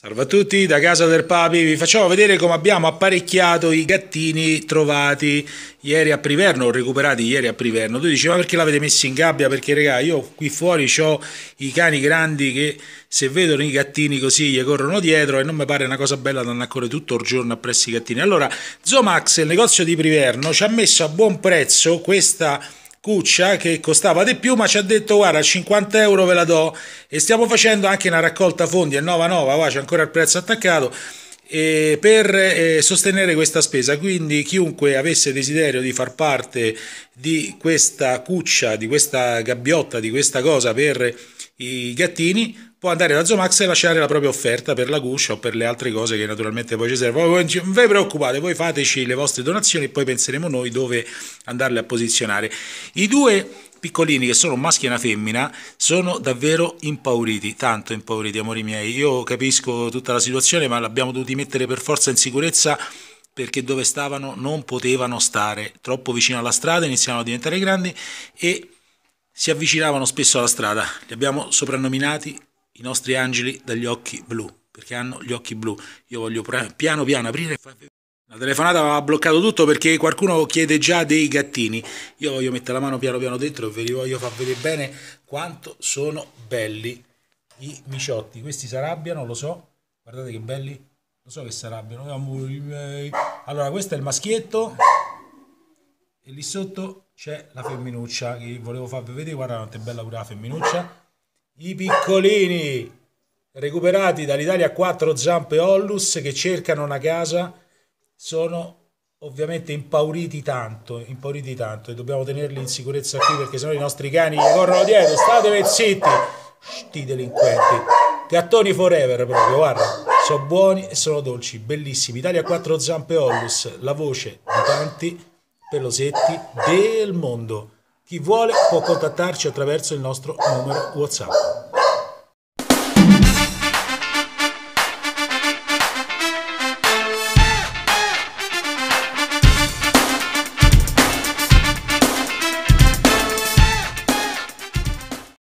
Salve a tutti da Casa del Papi, vi facciamo vedere come abbiamo apparecchiato i gattini trovati ieri a Priverno, recuperati ieri a Priverno. Tu dici ma perché l'avete messi in gabbia? Perché regà, io qui fuori ho i cani grandi che se vedono i gattini così gli corrono dietro e non mi pare una cosa bella da andare a correre tutto il giorno appresso i gattini. Allora Zomax, il negozio di Priverno, ci ha messo a buon prezzo questa Cuccia che costava di più ma ci ha detto guarda 50 euro ve la do e stiamo facendo anche una raccolta fondi a 9,9 c'è ancora il prezzo attaccato per eh, sostenere questa spesa. Quindi chiunque avesse desiderio di far parte di questa cuccia, di questa gabbiotta, di questa cosa per i gattini, può andare da Zomax e lasciare la propria offerta per la cuccia o per le altre cose che naturalmente poi ci servono. non vi preoccupate, voi fateci le vostre donazioni e poi penseremo noi dove andarle a posizionare. I due piccolini che sono un maschio e una femmina sono davvero impauriti, tanto impauriti, amori miei. Io capisco tutta la situazione, ma l'abbiamo dovuti mettere per forza in sicurezza perché dove stavano non potevano stare, troppo vicino alla strada, iniziavano a diventare grandi e si avvicinavano spesso alla strada. Li abbiamo soprannominati i nostri angeli dagli occhi blu, perché hanno gli occhi blu. Io voglio piano piano aprire e far la telefonata aveva bloccato tutto perché qualcuno chiede già dei gattini. Io voglio mettere la mano piano piano dentro e ve li voglio far vedere bene quanto sono belli i miciotti. Questi si arrabbiano, lo so. Guardate che belli. Lo so che si arrabbiano. Allora, questo è il maschietto. E lì sotto c'è la femminuccia che volevo farvi vedere. Guarda quanto è bella pure la femminuccia. I piccolini recuperati dall'Italia quattro zampe Ollus che cercano una casa sono ovviamente impauriti tanto, impauriti tanto e dobbiamo tenerli in sicurezza qui perché sennò i nostri cani gli corrono dietro, state zitti, sti delinquenti. Gattoni forever proprio, guarda, sono buoni e sono dolci, bellissimi. Italia 4 zampe Ollus, la voce di tanti pelosetti del mondo. Chi vuole può contattarci attraverso il nostro numero WhatsApp.